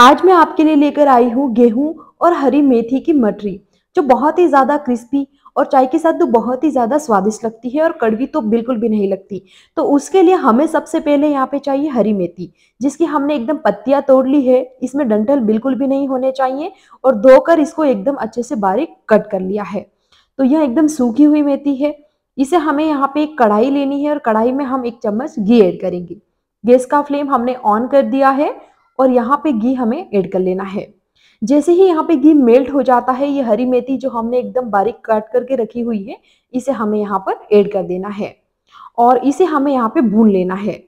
आज मैं आपके लिए लेकर आई हूँ गेहूं और हरी मेथी की मटरी जो बहुत ही ज़्यादा क्रिस्पी और चाय के साथ तो बहुत ही ज़्यादा स्वादिष्ट लगती है और कड़वी तो बिल्कुल भी नहीं लगती तो उसके लिए हमें सबसे पहले यहाँ पे चाहिए हरी मेथी जिसकी हमने एकदम पत्तियाँ तोड़ ली है इसमें डंठल बिल्कुल भी नहीं होने चाहिए और धोकर इसको एकदम अच्छे से बारीक कट कर लिया है तो यह एकदम सूखी हुई मेथी है इसे हमें यहाँ पे एक कढ़ाई लेनी है और कढ़ाई में हम एक चम्मच घी ऐड करेंगे गैस का फ्लेम हमने ऑन कर दिया है और यहाँ पे घी हमें ऐड कर लेना है जैसे ही यहाँ पे घी मेल्ट हो जाता है ये हरी मेथी जो हमने एकदम बारीक काट करके रखी हुई है इसे हमें यहाँ पर ऐड कर देना है और इसे हमें यहाँ पे भून लेना है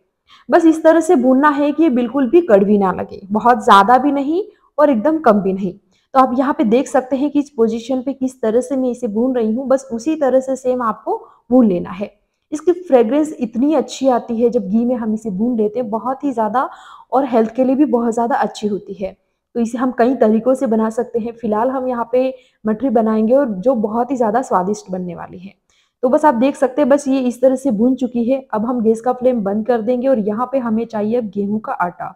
बस इस तरह से भूनना है कि ये बिल्कुल भी कड़वी ना लगे बहुत ज़्यादा भी नहीं और एकदम कम भी नहीं तो आप यहाँ पे देख सकते हैं कि इस पोजिशन पे किस तरह से मैं इसे भून रही हूँ बस उसी तरह से सेम आपको भून लेना है इसकी फ्रेग्रेंस इतनी अच्छी आती है जब घी में हम इसे भून लेते हैं बहुत ही ज़्यादा और हेल्थ के लिए भी बहुत ज़्यादा अच्छी होती है तो इसे हम कई तरीक़ों से बना सकते हैं फिलहाल हम यहाँ पे मठरी बनाएंगे और जो बहुत ही ज़्यादा स्वादिष्ट बनने वाली है तो बस आप देख सकते हैं बस ये इस तरह से भून चुकी है अब हम गैस का फ्लेम बंद कर देंगे और यहाँ पे हमें चाहिए अब गेहूं का आटा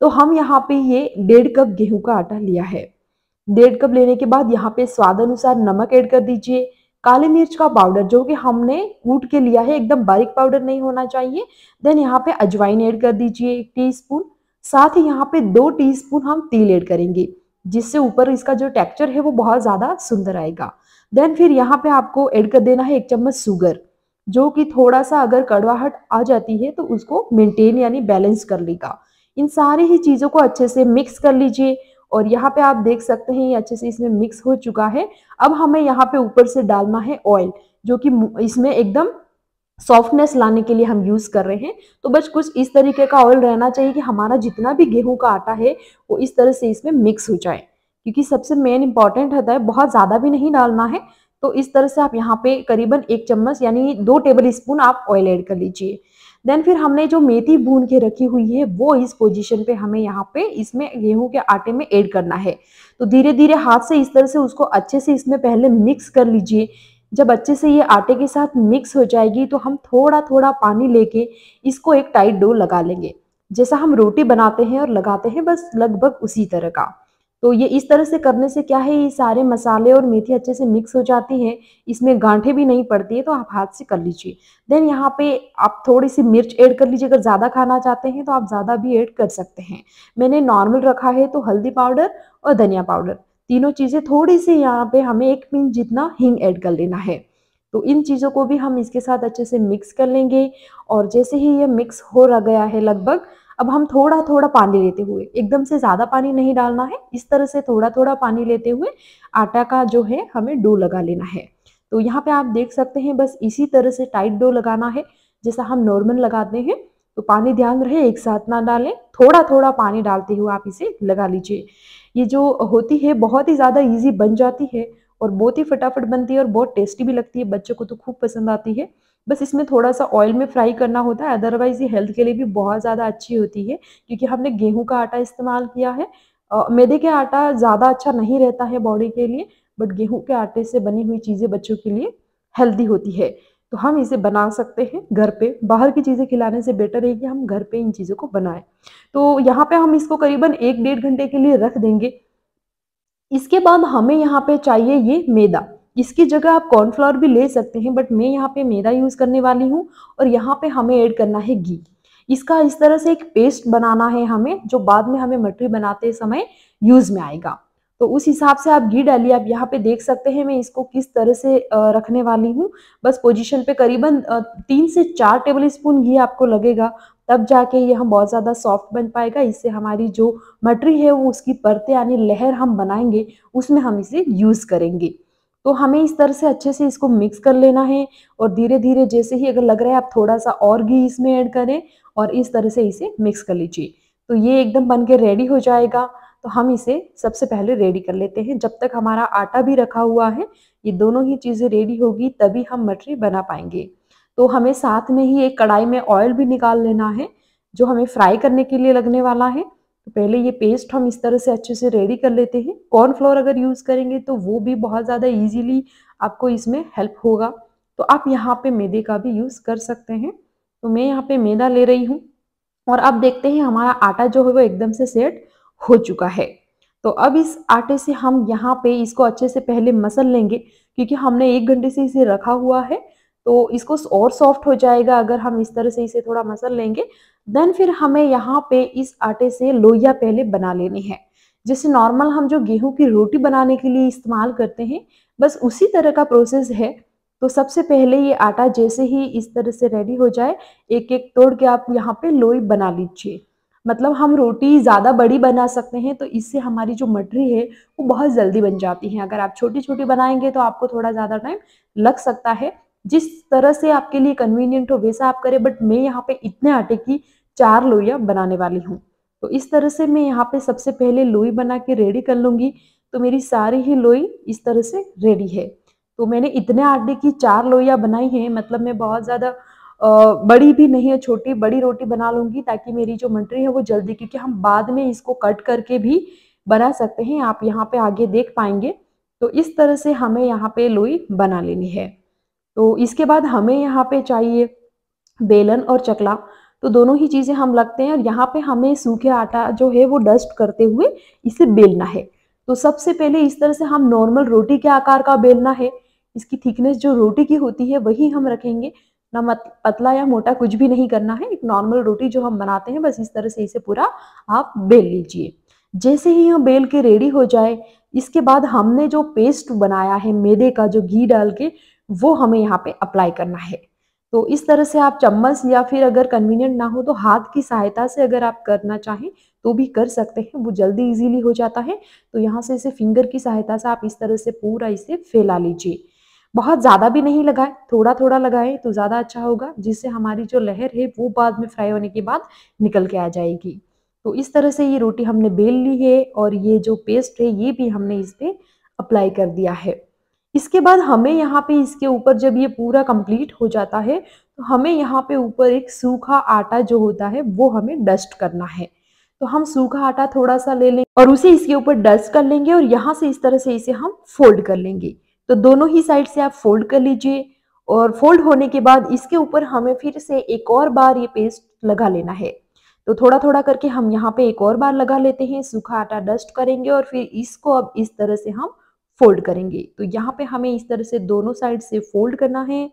तो हम यहाँ पे ये डेढ़ कप गेहूं का आटा लिया है डेढ़ कप लेने के बाद यहाँ पे स्वाद अनुसार नमक ऐड कर दीजिए काली मिर्च का पाउडर जो कि हमने कूट के लिया है एकदम बारीक पाउडर नहीं होना चाहिए देन यहाँ पे अजवाइन ऐड कर दीजिए एक टीस्पून साथ ही यहाँ पे दो टीस्पून हम तिल ऐड करेंगे जिससे ऊपर इसका जो टेक्सचर है वो बहुत ज़्यादा सुंदर आएगा देन फिर यहाँ पे आपको ऐड कर देना है एक चम्मच सुगर जो कि थोड़ा सा अगर कड़वाहट आ जाती है तो उसको मेंटेन यानी बैलेंस कर लेगा इन सारी ही चीज़ों को अच्छे से मिक्स कर लीजिए और यहाँ पे आप देख सकते हैं ये अच्छे से इसमें मिक्स हो चुका है अब हमें यहाँ पे ऊपर से डालना है ऑयल जो कि इसमें एकदम सॉफ्टनेस लाने के लिए हम यूज़ कर रहे हैं तो बस कुछ इस तरीके का ऑयल रहना चाहिए कि हमारा जितना भी गेहूं का आटा है वो इस तरह से इसमें मिक्स हो जाए क्योंकि सबसे मेन इंपॉर्टेंट होता है बहुत ज़्यादा भी नहीं डालना है तो इस तरह से आप यहाँ पे करीबन एक चम्मच यानी दो टेबल स्पून आप ऑयल ऐड कर लीजिए देन फिर हमने जो मेथी भून के रखी हुई है वो इस पोजीशन पे हमें यहाँ पे इसमें गेहूं के आटे में ऐड करना है तो धीरे धीरे हाथ से इस तरह से उसको अच्छे से इसमें पहले मिक्स कर लीजिए जब अच्छे से ये आटे के साथ मिक्स हो जाएगी तो हम थोड़ा थोड़ा पानी लेके इसको एक टाइट डो लगा लेंगे जैसा हम रोटी बनाते हैं और लगाते हैं बस लगभग उसी तरह का तो ये इस तरह से करने से क्या है ये सारे मसाले और मेथी अच्छे से मिक्स हो जाती है इसमें गांठे भी नहीं पड़ती है तो आप हाथ से कर लीजिए देन यहाँ पे आप थोड़ी सी मिर्च ऐड कर लीजिए अगर ज़्यादा खाना चाहते हैं तो आप ज़्यादा भी ऐड कर सकते हैं मैंने नॉर्मल रखा है तो हल्दी पाउडर और धनिया पाउडर तीनों चीज़ें थोड़ी सी यहाँ पे हमें एक पिंच जितना हींग ऐड कर लेना है तो इन चीज़ों को भी हम इसके साथ अच्छे से मिक्स कर लेंगे और जैसे ही ये मिक्स हो रहा गया है लगभग अब हम थोड़ा थोड़ा पानी लेते हुए एकदम से ज़्यादा पानी नहीं डालना है इस तरह से थोड़ा थोड़ा पानी लेते हुए आटा का जो है हमें डो लगा लेना है तो यहाँ पे आप देख सकते हैं बस इसी तरह से टाइट डो लगाना है जैसा हम नॉर्मल लगाते हैं तो पानी ध्यान रहे एक साथ ना डालें थोड़ा थोड़ा पानी डालते हुए आप इसे लगा लीजिए ये जो होती है बहुत ही ज़्यादा इजी बन जाती है और बहुत ही फटाफट बनती है और बहुत टेस्टी भी लगती है बच्चों को तो खूब पसंद आती है बस इसमें थोड़ा सा ऑयल में फ्राई करना होता है अदरवाइज ये हेल्थ के लिए भी बहुत ज़्यादा अच्छी होती है क्योंकि हमने गेहूं का आटा इस्तेमाल किया है मैदे के आटा ज़्यादा अच्छा नहीं रहता है बॉडी के लिए बट गेहूं के आटे से बनी हुई चीज़ें बच्चों के लिए हेल्दी होती है तो हम इसे बना सकते हैं घर पे बाहर की चीज़ें खिलाने से बेटर है कि हम घर पे इन चीज़ों को बनाएं तो यहाँ पे हम इसको करीबन एक डेढ़ घंटे के लिए रख देंगे इसके बाद हमें यहाँ पे चाहिए ये मैदा इसकी जगह आप कॉर्नफ्लावर भी ले सकते हैं बट मैं यहाँ पे मेरा यूज़ करने वाली हूँ और यहाँ पे हमें ऐड करना है घी इसका इस तरह से एक पेस्ट बनाना है हमें जो बाद में हमें मटरी बनाते समय यूज़ में आएगा तो उस हिसाब से आप घी डालिए आप यहाँ पे देख सकते हैं मैं इसको किस तरह से रखने वाली हूँ बस पोजिशन पे करीबन तीन से चार टेबल स्पून घी आपको लगेगा तब जाके ये हम बहुत ज़्यादा सॉफ्ट बन पाएगा इससे हमारी जो मटरी है वो उसकी परतें यानी लहर हम बनाएंगे उसमें हम इसे यूज़ करेंगे तो हमें इस तरह से अच्छे से इसको मिक्स कर लेना है और धीरे धीरे जैसे ही अगर लग रहा है आप थोड़ा सा और घी इसमें ऐड करें और इस तरह से इसे मिक्स कर लीजिए तो ये एकदम बन के रेडी हो जाएगा तो हम इसे सबसे पहले रेडी कर लेते हैं जब तक हमारा आटा भी रखा हुआ है ये दोनों ही चीज़ें रेडी होगी तभी हम मटरी बना पाएंगे तो हमें साथ में ही एक कढ़ाई में ऑयल भी निकाल लेना है जो हमें फ्राई करने के लिए लगने वाला है तो पहले ये पेस्ट हम इस तरह से अच्छे से रेडी कर लेते हैं कॉर्नफ्लोर अगर यूज़ करेंगे तो वो भी बहुत ज़्यादा इजीली आपको इसमें हेल्प होगा तो आप यहाँ पे मैदे का भी यूज़ कर सकते हैं तो मैं यहाँ पे मैदा ले रही हूँ और आप देखते हैं हमारा आटा जो है वो एकदम से सेट हो चुका है तो अब इस आटे से हम यहाँ पे इसको अच्छे से पहले मसल लेंगे क्योंकि हमने एक घंटे से इसे रखा हुआ है तो इसको और सॉफ्ट हो जाएगा अगर हम इस तरह से इसे थोड़ा मसल लेंगे देन फिर हमें यहाँ पे इस आटे से लोइया पहले बना लेनी है जैसे नॉर्मल हम जो गेहूं की रोटी बनाने के लिए इस्तेमाल करते हैं बस उसी तरह का प्रोसेस है तो सबसे पहले ये आटा जैसे ही इस तरह से रेडी हो जाए एक एक तोड़ के आप यहाँ पे लोई बना लीजिए मतलब हम रोटी ज़्यादा बड़ी बना सकते हैं तो इससे हमारी जो मटरी है वो बहुत जल्दी बन जाती है अगर आप छोटी छोटी बनाएंगे तो आपको थोड़ा ज़्यादा टाइम लग सकता है जिस तरह से आपके लिए कन्वीनियंट हो वैसा आप करें बट मैं यहाँ पे इतने आटे की चार लोइया बनाने वाली हूँ तो इस तरह से मैं यहाँ पे सबसे पहले लोई बना के रेडी कर लूंगी तो मेरी सारी ही लोई इस तरह से रेडी है तो मैंने इतने आटे की चार लोइया बनाई है मतलब मैं बहुत ज़्यादा बड़ी भी नहीं है छोटी बड़ी रोटी बना लूंगी ताकि मेरी जो मंटरी है वो जल्दी क्योंकि हम बाद में इसको कट करके भी बना सकते हैं आप यहाँ पे आगे देख पाएंगे तो इस तरह से हमें यहाँ पे लोई बना लेनी है तो इसके बाद हमें यहाँ पे चाहिए बेलन और चकला तो दोनों ही चीज़ें हम लगते हैं और यहाँ पे हमें सूखे आटा जो है वो डस्ट करते हुए इसे बेलना है तो सबसे पहले इस तरह से हम नॉर्मल रोटी के आकार का बेलना है इसकी थिकनेस जो रोटी की होती है वही हम रखेंगे ना मत पतला या मोटा कुछ भी नहीं करना है एक नॉर्मल रोटी जो हम बनाते हैं बस इस तरह से इसे पूरा आप बेल लीजिए जैसे ही यह बेल के रेडी हो जाए इसके बाद हमने जो पेस्ट बनाया है मैदे का जो घी डाल के वो हमें यहाँ पे अप्लाई करना है तो इस तरह से आप चम्मच या फिर अगर कन्वीनियंट ना हो तो हाथ की सहायता से अगर आप करना चाहें तो भी कर सकते हैं वो जल्दी इजीली हो जाता है तो यहाँ से इसे फिंगर की सहायता से आप इस तरह से पूरा इसे फैला लीजिए बहुत ज़्यादा भी नहीं लगाएं थोड़ा थोड़ा लगाएं तो ज़्यादा अच्छा होगा जिससे हमारी जो लहर है वो बाद में फ्राई होने के बाद निकल के आ जाएगी तो इस तरह से ये रोटी हमने बेल ली है और ये जो पेस्ट है ये भी हमने इस पर अप्लाई कर दिया है इसके बाद हमें यहाँ पे इसके ऊपर जब ये पूरा कंप्लीट हो जाता है तो हमें यहाँ पे ऊपर एक सूखा आटा जो होता है वो हमें डस्ट करना है तो हम सूखा आटा थोड़ा सा ले लेंगे और उसे इसके ऊपर डस्ट कर लेंगे और यहाँ से इस तरह से इसे हम फोल्ड कर लेंगे तो दोनों ही साइड से आप फोल्ड कर लीजिए और फोल्ड होने के बाद इसके ऊपर हमें फिर से एक और बार ये पेस्ट लगा लेना है तो थोड़ा थोड़ा करके हम यहाँ पे एक और बार लगा लेते हैं सूखा आटा डस्ट करेंगे और फिर इसको अब इस तरह से हम फोल्ड करेंगे तो यहाँ पे हमें इस तरह से दोनों साइड से फोल्ड करना है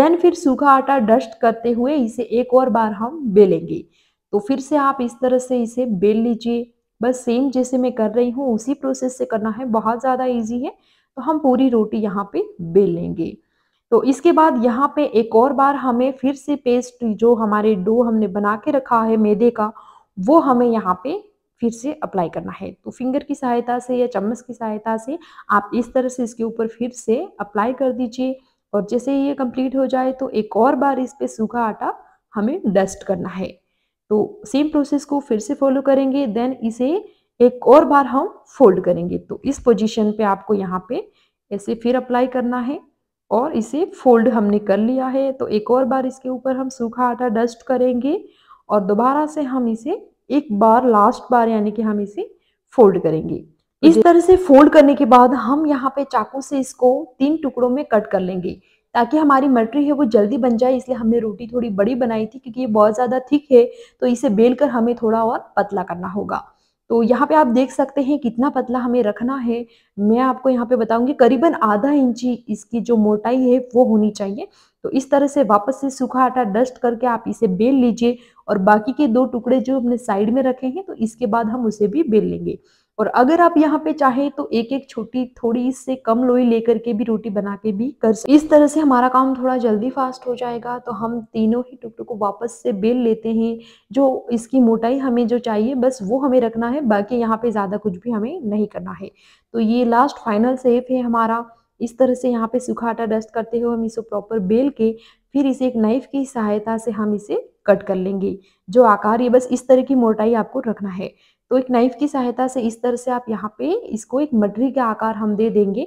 देन फिर सूखा आटा डस्ट करते हुए इसे एक और बार हम बेलेंगे तो फिर से आप इस तरह से इसे बेल लीजिए बस सेम जैसे मैं कर रही हूँ उसी प्रोसेस से करना है बहुत ज़्यादा ईजी है तो हम पूरी रोटी यहाँ पे बेल लेंगे तो इसके बाद यहाँ पे एक और बार हमें फिर से पेस्ट जो हमारे डो हमने बना के रखा है मैदे का वो हमें यहाँ पे फिर से अप्लाई करना है तो फिंगर की सहायता से या चम्मच की सहायता से आप इस तरह से इसके ऊपर फिर से अप्लाई कर दीजिए और जैसे ये कंप्लीट हो जाए तो एक और बार इस पर सूखा आटा हमें डस्ट करना है तो सेम प्रोसेस को फिर से फॉलो करेंगे देन इसे एक और बार हम फोल्ड करेंगे तो इस पोजिशन पे आपको यहाँ पे ऐसे फिर अप्लाई करना है और इसे फोल्ड हमने कर लिया है तो एक और बार इसके ऊपर हम सूखा आटा डस्ट करेंगे और दोबारा से हम इसे एक बार लास्ट बार यानी कि हम इसे फोल्ड करेंगे तो इस तरह से फोल्ड करने के बाद हम यहाँ पे चाकू से इसको तीन टुकड़ों में कट कर लेंगे ताकि हमारी मटरी है वो जल्दी बन जाए इसलिए हमने रोटी थोड़ी बड़ी बनाई थी क्योंकि ये बहुत ज़्यादा थिक है तो इसे बेल कर हमें थोड़ा और पतला करना होगा तो यहाँ पे आप देख सकते हैं कितना पतला हमें रखना है मैं आपको यहाँ पे बताऊंगी करीबन आधा इंची इसकी जो मोटाई है वो होनी चाहिए तो इस तरह से वापस से सूखा आटा डस्ट करके आप इसे बेल लीजिए और बाकी के दो टुकड़े जो हमने साइड में रखे हैं तो इसके बाद हम उसे भी बेल लेंगे और अगर आप यहाँ पे चाहे तो एक एक छोटी थोड़ी इससे कम लोई लेकर के भी रोटी बना के भी कर सकते इस तरह से हमारा काम थोड़ा जल्दी फास्ट हो जाएगा तो हम तीनों ही टुकड़ों को वापस से बेल लेते हैं जो इसकी मोटाई हमें जो चाहिए बस वो हमें रखना है बाकी यहाँ पे ज़्यादा कुछ भी हमें नहीं करना है तो ये लास्ट फाइनल सेप है हमारा इस तरह से यहाँ पे सूखा आटा डस्ट करते हुए हम इसे प्रॉपर बेल के फिर इसे एक नाइफ की सहायता से हम इसे कट कर लेंगे जो आकार ये बस इस तरह की मोटाई आपको रखना है तो एक नाइफ की सहायता से इस तरह से आप यहाँ पे इसको एक मटरी का आकार हम दे देंगे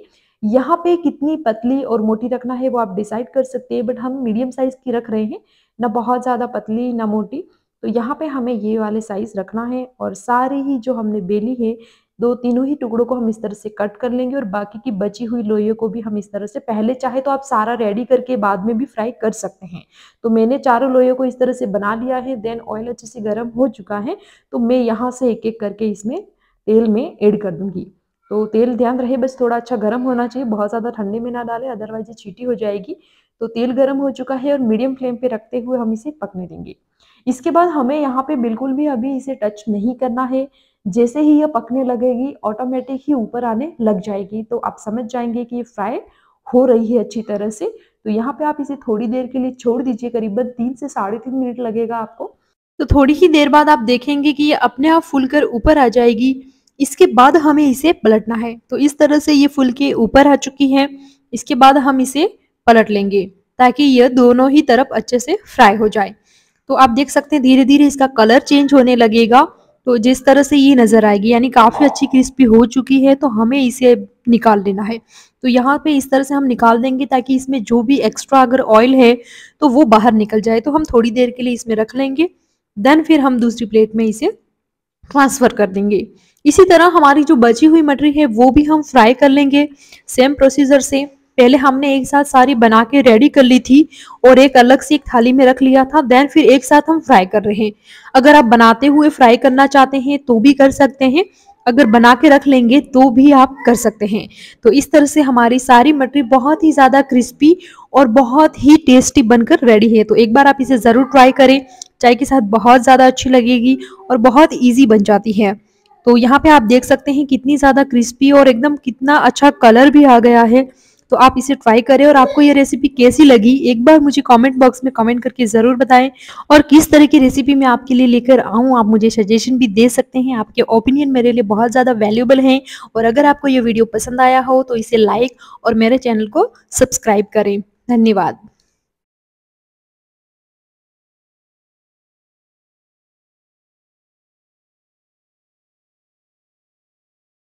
यहाँ पे कितनी पतली और मोटी रखना है वो आप डिसाइड कर सकते हैं बट हम मीडियम साइज की रख रहे हैं ना बहुत ज़्यादा पतली ना मोटी तो यहाँ पे हमें ये वाले साइज रखना है और सारी ही जो हमने बेली है दो तीनों ही टुकड़ों को हम इस तरह से कट कर लेंगे और बाकी की बची हुई लोहियों को भी हम इस तरह से पहले चाहे तो आप सारा रेडी करके बाद में भी फ्राई कर सकते हैं तो मैंने चारों लोहे को इस तरह से बना लिया है देन ऑयल अच्छे से गर्म हो चुका है तो मैं यहाँ से एक एक करके इसमें तेल में एड कर दूंगी तो तेल ध्यान रहे बस थोड़ा अच्छा गर्म होना चाहिए बहुत ज़्यादा ठंडे में ना डाले अदरवाइज ये चीटी हो जाएगी तो तेल गर्म हो चुका है और मीडियम फ्लेम पे रखते हुए हम इसे पकने देंगे इसके बाद हमें यहाँ पे बिल्कुल भी अभी इसे टच नहीं करना है जैसे ही यह पकने लगेगी ऑटोमेटिक ही ऊपर आने लग जाएगी तो आप समझ जाएंगे कि ये फ्राई हो रही है अच्छी तरह से तो यहाँ पे आप इसे थोड़ी देर के लिए छोड़ दीजिए करीबन तीन से साढ़े तीन मिनट लगेगा आपको तो थोड़ी ही देर बाद आप देखेंगे कि ये अपने आप फूल कर ऊपर आ जाएगी इसके बाद हमें इसे पलटना है तो इस तरह से ये फुलके के ऊपर आ चुकी है इसके बाद हम इसे पलट लेंगे ताकि यह दोनों ही तरफ अच्छे से फ्राई हो जाए तो आप देख सकते हैं धीरे धीरे इसका कलर चेंज होने लगेगा तो जिस तरह से ये नज़र आएगी यानी काफ़ी अच्छी क्रिस्पी हो चुकी है तो हमें इसे निकाल लेना है तो यहाँ पे इस तरह से हम निकाल देंगे ताकि इसमें जो भी एक्स्ट्रा अगर ऑयल है तो वो बाहर निकल जाए तो हम थोड़ी देर के लिए इसमें रख लेंगे देन फिर हम दूसरी प्लेट में इसे ट्रांसफ़र कर देंगे इसी तरह हमारी जो बची हुई मटरी है वो भी हम फ्राई कर लेंगे सेम प्रोसीजर से पहले हमने एक साथ सारी बना के रेडी कर ली थी और एक अलग से एक थाली में रख लिया था देन फिर एक साथ हम फ्राई कर रहे हैं अगर आप बनाते हुए फ्राई करना चाहते हैं तो भी कर सकते हैं अगर बना के रख लेंगे तो भी आप कर सकते हैं तो इस तरह से हमारी सारी मटरी बहुत ही ज़्यादा क्रिस्पी और बहुत ही टेस्टी बनकर रेडी है तो एक बार आप इसे ज़रूर ट्राई करें चाय के साथ बहुत ज़्यादा अच्छी लगेगी और बहुत ईजी बन जाती है तो यहाँ पे आप देख सकते हैं कितनी ज़्यादा क्रिस्पी और एकदम कितना अच्छा कलर भी आ गया है तो आप इसे ट्राई करें और आपको ये रेसिपी कैसी लगी एक बार मुझे कॉमेंट बॉक्स में कॉमेंट करके ज़रूर बताएं और किस तरह की रेसिपी मैं आपके लिए लेकर आऊँ आप मुझे सजेशन भी दे सकते हैं आपके ओपिनियन मेरे लिए बहुत ज़्यादा वैल्यूबल हैं और अगर आपको ये वीडियो पसंद आया हो तो इसे लाइक और मेरे चैनल को सब्सक्राइब करें धन्यवाद